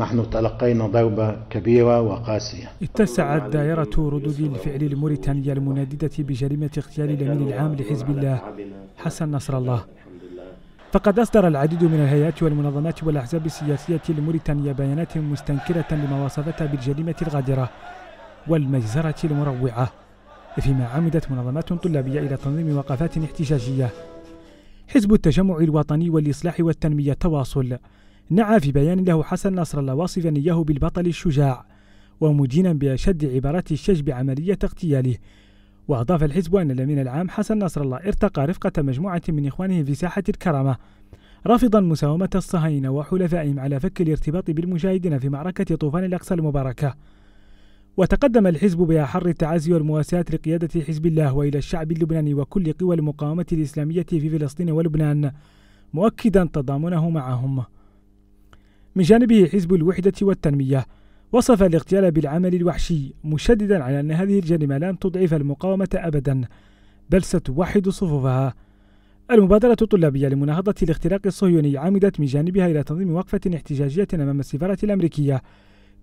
نحن تلقينا ضربة كبيرة وقاسية اتسعت دائرة ردود الفعل الموريتانية المناددة بجريمة اغتيال الأمين العام لحزب الله حسن نصر الله فقد أصدر العديد من الهيئات والمنظمات والأحزاب السياسية الموريتانية بيانات مستنكرة لما وصفتها بالجريمة الغادرة والمجزرة المروعة فيما عمدت منظمات طلابية إلى تنظيم وقفات احتجاجية حزب التجمع الوطني والإصلاح والتنمية تواصل نعى في بيان له حسن نصر الله واصفا إياه بالبطل الشجاع ومدينا بأشد عبارات الشجب عملية اغتياله وأضاف الحزب أن الأمين العام حسن نصر الله ارتقى رفقة مجموعة من إخوانه في ساحة الكرامة رافضا مساومة الصهاينة وحلفائهم على فك الارتباط بالمجاهدين في معركة طوفان الأقصى المباركة وتقدم الحزب بأحر التعازي والمواساة لقيادة حزب الله وإلى الشعب اللبناني وكل قوى المقاومة الإسلامية في فلسطين ولبنان مؤكدا تضامنه معهم من جانبه حزب الوحدة والتنمية وصف الاغتيال بالعمل الوحشي مشددا على أن هذه الجريمة لن تضعف المقاومة أبدا بل ستوحد صفوفها المبادرة الطلابية لمناهضة الاختراق الصهيوني عمدت من جانبها إلى تنظيم وقفة احتجاجية أمام السفارة الأمريكية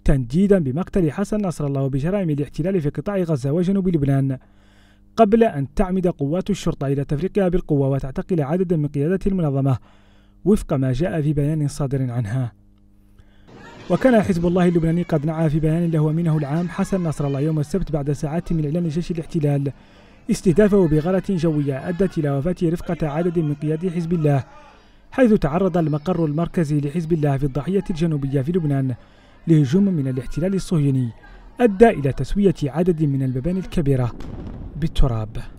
تنديدا بمقتل حسن نصر الله وبجرائم الاحتلال في قطاع غزة وجنوب لبنان قبل أن تعمد قوات الشرطة إلى تفريقها بالقوة وتعتقل عددا من قيادة المنظمة وفق ما جاء في بيان صادر عنها وكان حزب الله اللبناني قد نعى في بيان له منه العام حسن نصر الله يوم السبت بعد ساعات من إعلان جيش الاحتلال استهدافه بغارة جوية أدت إلى وفاة رفقة عدد من قيادي حزب الله حيث تعرض المقر المركزي لحزب الله في الضاحية الجنوبية في لبنان لهجوم من الاحتلال الصهيوني أدى إلى تسوية عدد من المباني الكبيرة بالتراب